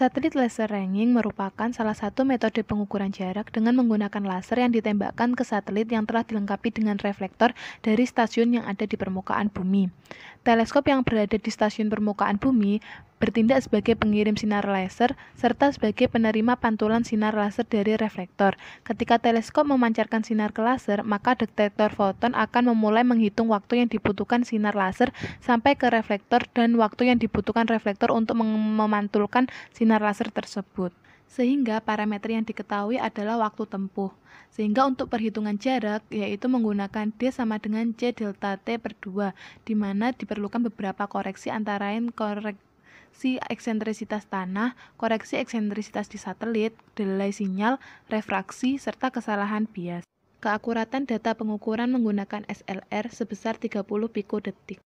Satelit laser ranging merupakan salah satu metode pengukuran jarak dengan menggunakan laser yang ditembakkan ke satelit yang telah dilengkapi dengan reflektor dari stasiun yang ada di permukaan bumi. Teleskop yang berada di stasiun permukaan bumi bertindak sebagai pengirim sinar laser serta sebagai penerima pantulan sinar laser dari reflektor. Ketika teleskop memancarkan sinar ke laser, maka detektor foton akan memulai menghitung waktu yang dibutuhkan sinar laser sampai ke reflektor dan waktu yang dibutuhkan reflektor untuk memantulkan sinar laser tersebut sehingga parameter yang diketahui adalah waktu tempuh. Sehingga untuk perhitungan jarak, yaitu menggunakan D sama dengan C delta T per 2, di mana diperlukan beberapa koreksi antara lain korek si eksentrisitas tanah, koreksi eksentrisitas di satelit, delay sinyal, refraksi, serta kesalahan bias. Keakuratan data pengukuran menggunakan SLR sebesar 30 piko detik.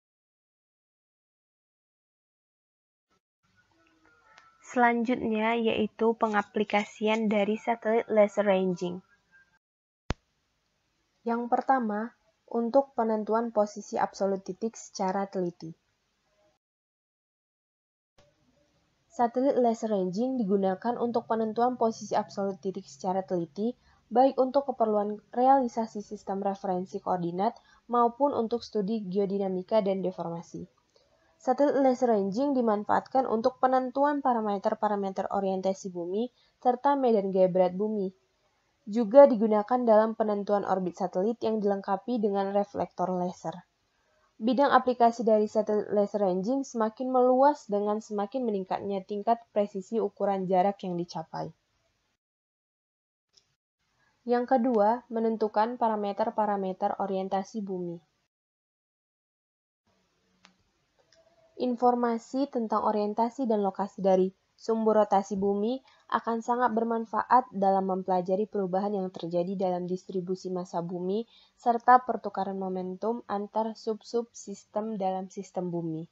Selanjutnya yaitu pengaplikasian dari satelit laser ranging. Yang pertama, untuk penentuan posisi absolut titik secara teliti. Satelit laser ranging digunakan untuk penentuan posisi absolut titik secara teliti, baik untuk keperluan realisasi sistem referensi koordinat maupun untuk studi geodinamika dan deformasi. Satelit laser ranging dimanfaatkan untuk penentuan parameter-parameter orientasi bumi serta medan gaya berat bumi. Juga digunakan dalam penentuan orbit satelit yang dilengkapi dengan reflektor laser. Bidang aplikasi dari satelit ranging semakin meluas dengan semakin meningkatnya tingkat presisi ukuran jarak yang dicapai. Yang kedua, menentukan parameter-parameter orientasi bumi. Informasi tentang orientasi dan lokasi dari sumbu rotasi bumi akan sangat bermanfaat dalam mempelajari perubahan yang terjadi dalam distribusi massa bumi serta pertukaran momentum antar sub-sub sistem dalam sistem bumi.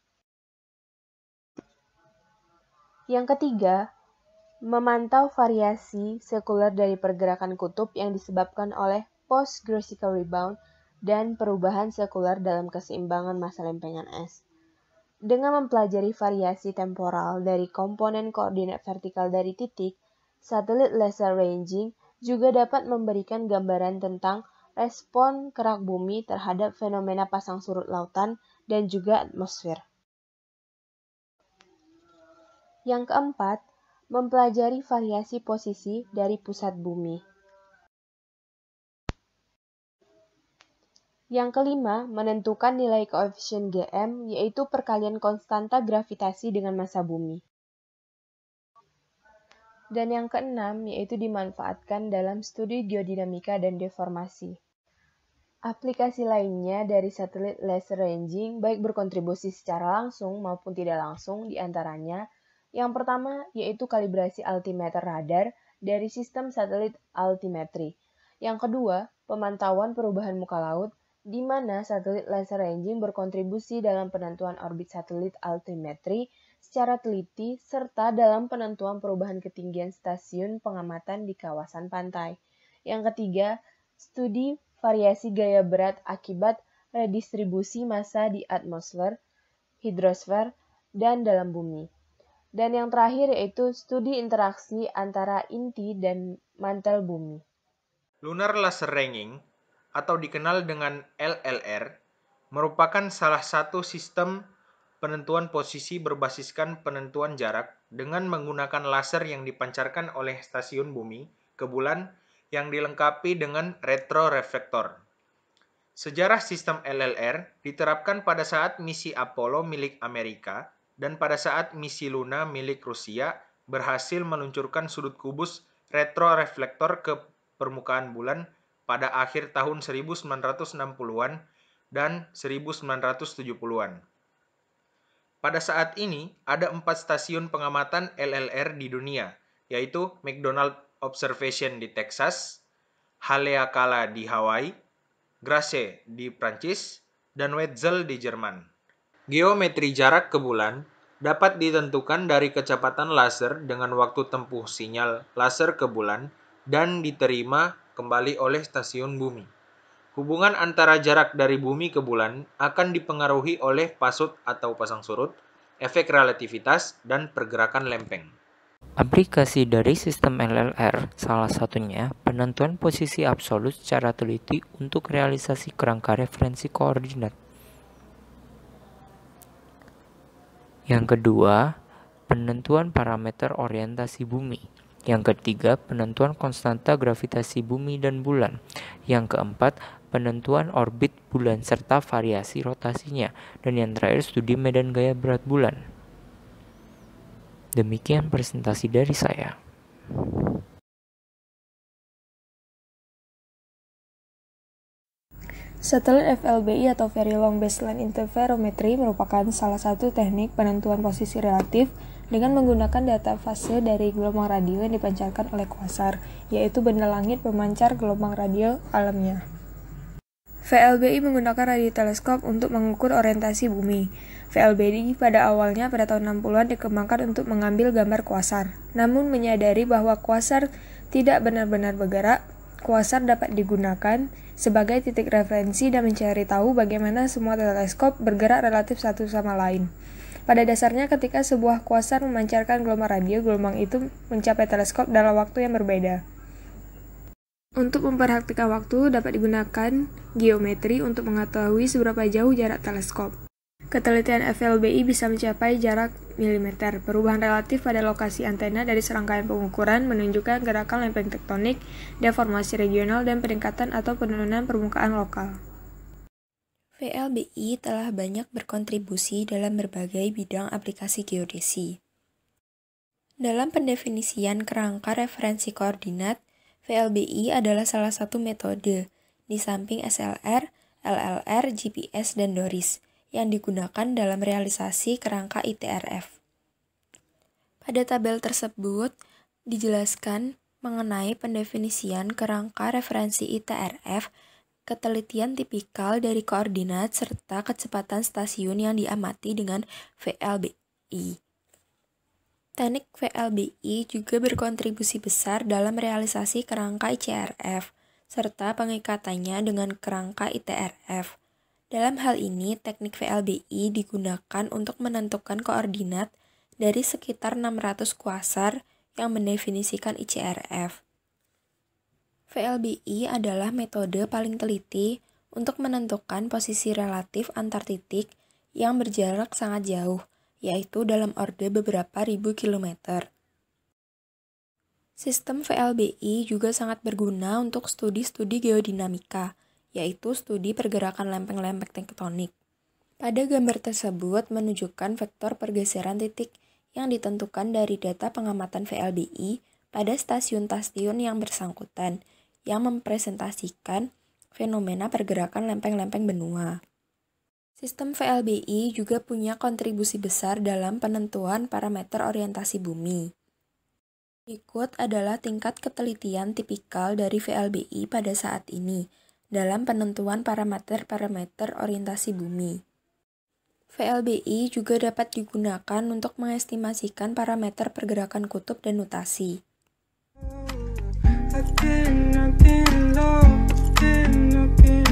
Yang ketiga, memantau variasi sekuler dari pergerakan kutub yang disebabkan oleh post-Gracikal rebound dan perubahan sekuler dalam keseimbangan masa lempengan es. Dengan mempelajari variasi temporal dari komponen koordinat vertikal dari titik, satelit laser ranging juga dapat memberikan gambaran tentang respon kerak bumi terhadap fenomena pasang surut lautan dan juga atmosfer. Yang keempat, mempelajari variasi posisi dari pusat bumi. Yang kelima, menentukan nilai koefisien GM, yaitu perkalian konstanta gravitasi dengan massa bumi. Dan yang keenam, yaitu dimanfaatkan dalam studi geodinamika dan deformasi. Aplikasi lainnya dari satelit laser ranging baik berkontribusi secara langsung maupun tidak langsung diantaranya yang pertama yaitu kalibrasi altimeter radar dari sistem satelit altimetri. Yang kedua, pemantauan perubahan muka laut di mana satelit laser ranging berkontribusi dalam penentuan orbit satelit altimetri secara teliti serta dalam penentuan perubahan ketinggian stasiun pengamatan di kawasan pantai. Yang ketiga, studi variasi gaya berat akibat redistribusi massa di atmosfer, hidrosfer, dan dalam bumi. Dan yang terakhir yaitu studi interaksi antara inti dan mantel bumi. Lunar laser ranging atau dikenal dengan LLR, merupakan salah satu sistem penentuan posisi berbasiskan penentuan jarak dengan menggunakan laser yang dipancarkan oleh stasiun bumi ke bulan yang dilengkapi dengan retroreflektor. Sejarah sistem LLR diterapkan pada saat misi Apollo milik Amerika dan pada saat misi Luna milik Rusia berhasil meluncurkan sudut kubus retroreflektor ke permukaan bulan pada akhir tahun 1960-an dan 1970-an. Pada saat ini, ada empat stasiun pengamatan LLR di dunia, yaitu McDonald Observation di Texas, Haleakala di Hawaii, Grasse di Prancis, dan Wetzel di Jerman. Geometri jarak ke bulan dapat ditentukan dari kecepatan laser dengan waktu tempuh sinyal laser ke bulan dan diterima kembali oleh stasiun bumi. Hubungan antara jarak dari bumi ke bulan akan dipengaruhi oleh pasut atau pasang surut, efek relativitas, dan pergerakan lempeng. Aplikasi dari sistem LLR salah satunya penentuan posisi absolut secara teliti untuk realisasi kerangka referensi koordinat. Yang kedua, penentuan parameter orientasi bumi. Yang ketiga, penentuan konstanta gravitasi bumi dan bulan. Yang keempat, penentuan orbit bulan serta variasi rotasinya. Dan yang terakhir, studi medan gaya berat bulan. Demikian presentasi dari saya. Satelit FLBI atau Very Long Baseline Interferometry merupakan salah satu teknik penentuan posisi relatif dengan menggunakan data fase dari gelombang radio yang dipancarkan oleh kuasar, yaitu benda langit pemancar gelombang radio alamnya. VLBI menggunakan radio teleskop untuk mengukur orientasi bumi. VLBI pada awalnya pada tahun 60-an dikembangkan untuk mengambil gambar kuasar. Namun menyadari bahwa kuasar tidak benar-benar bergerak, kuasar dapat digunakan sebagai titik referensi dan mencari tahu bagaimana semua teleskop bergerak relatif satu sama lain. Pada dasarnya ketika sebuah kuasa memancarkan gelombang radio, gelombang itu mencapai teleskop dalam waktu yang berbeda. Untuk memperhatikan waktu dapat digunakan geometri untuk mengetahui seberapa jauh jarak teleskop. Ketelitian FLBI bisa mencapai jarak milimeter. Perubahan relatif pada lokasi antena dari serangkaian pengukuran menunjukkan gerakan lempeng tektonik, deformasi regional, dan peningkatan atau penurunan permukaan lokal. PLBI telah banyak berkontribusi dalam berbagai bidang aplikasi geodesi. Dalam pendefinisian kerangka referensi koordinat, VLBI adalah salah satu metode, di samping SLR, LLR, GPS, dan DORIS, yang digunakan dalam realisasi kerangka ITRF. Pada tabel tersebut, dijelaskan mengenai pendefinisian kerangka referensi ITRF ketelitian tipikal dari koordinat serta kecepatan stasiun yang diamati dengan VLBI. Teknik VLBI juga berkontribusi besar dalam realisasi kerangka ICRF serta pengikatannya dengan kerangka ITRF. Dalam hal ini, teknik VLBI digunakan untuk menentukan koordinat dari sekitar 600 kuasar yang mendefinisikan ICRF. VLBI adalah metode paling teliti untuk menentukan posisi relatif antar titik yang berjarak sangat jauh, yaitu dalam orde beberapa ribu kilometer. Sistem VLBI juga sangat berguna untuk studi-studi geodinamika, yaitu studi pergerakan lempeng-lempeng tektonik. Pada gambar tersebut menunjukkan vektor pergeseran titik yang ditentukan dari data pengamatan VLBI pada stasiun-stasiun yang bersangkutan, yang mempresentasikan fenomena pergerakan lempeng-lempeng benua. Sistem VLBI juga punya kontribusi besar dalam penentuan parameter orientasi bumi. Berikut adalah tingkat ketelitian tipikal dari VLBI pada saat ini dalam penentuan parameter-parameter orientasi bumi. VLBI juga dapat digunakan untuk mengestimasikan parameter pergerakan kutub dan notasi. I've been, I've been lost, been, I've been.